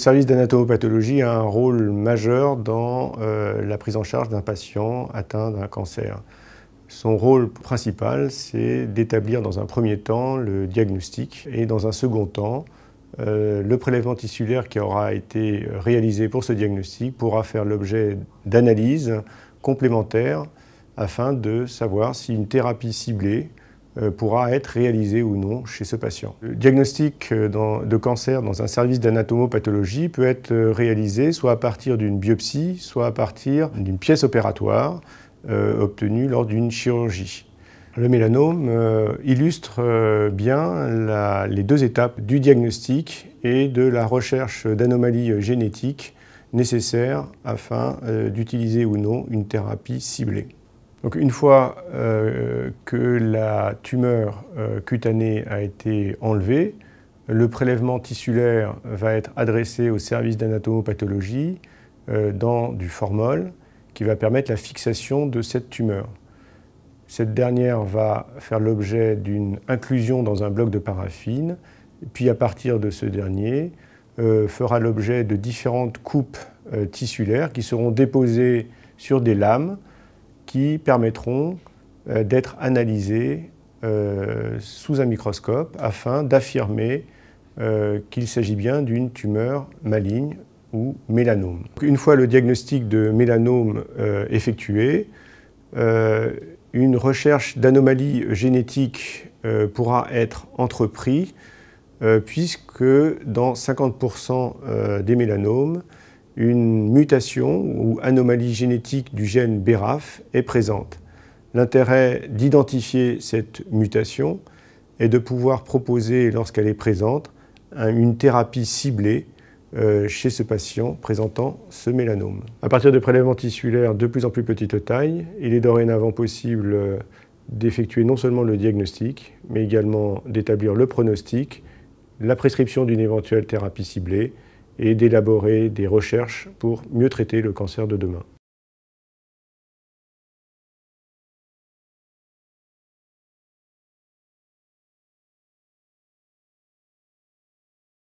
Le service d'anatomopathologie a un rôle majeur dans euh, la prise en charge d'un patient atteint d'un cancer. Son rôle principal, c'est d'établir dans un premier temps le diagnostic et dans un second temps, euh, le prélèvement tissulaire qui aura été réalisé pour ce diagnostic pourra faire l'objet d'analyses complémentaires afin de savoir si une thérapie ciblée euh, pourra être réalisé ou non chez ce patient. Le diagnostic euh, de cancer dans un service d'anatomopathologie peut être euh, réalisé soit à partir d'une biopsie, soit à partir d'une pièce opératoire obtenue lors d'une chirurgie. Le mélanome illustre bien les deux étapes du diagnostic et de la recherche d'anomalies génétiques nécessaires afin d'utiliser ou non une thérapie ciblée une fois euh, que la tumeur euh, cutanée a été enlevée, le prélèvement tissulaire va être adressé au service d'anatomopathologie euh, dans du formol qui va permettre la fixation de cette tumeur. Cette dernière va faire l'objet d'une inclusion dans un bloc de paraffine, puis à partir de ce dernier, fera l'objet de différentes coupes tissulaires qui seront déposées sur des lames qui permettront euh, d'être analysés euh, sous un microscope afin d'affirmer euh, qu'il s'agit bien d'une tumeur maligne ou mélanome. Une fois le diagnostic de mélanome effectué, une recherche d'anomalies génétiques pourra être entreprise puisque dans 50% des mélanomes, une mutation ou anomalie génétique du gène BRAF est présente. L'intérêt d'identifier cette mutation est de pouvoir proposer, lorsqu'elle est présente, une thérapie ciblée euh, chez ce patient présentant ce mélanome. À partir de prélèvements tissulaires de plus en plus petite taille, il est dorénavant possible euh, d'effectuer non seulement le diagnostic, mais également d'établir le pronostic, la prescription d'une éventuelle thérapie ciblée, et d'élaborer des recherches pour mieux traiter le cancer de demain.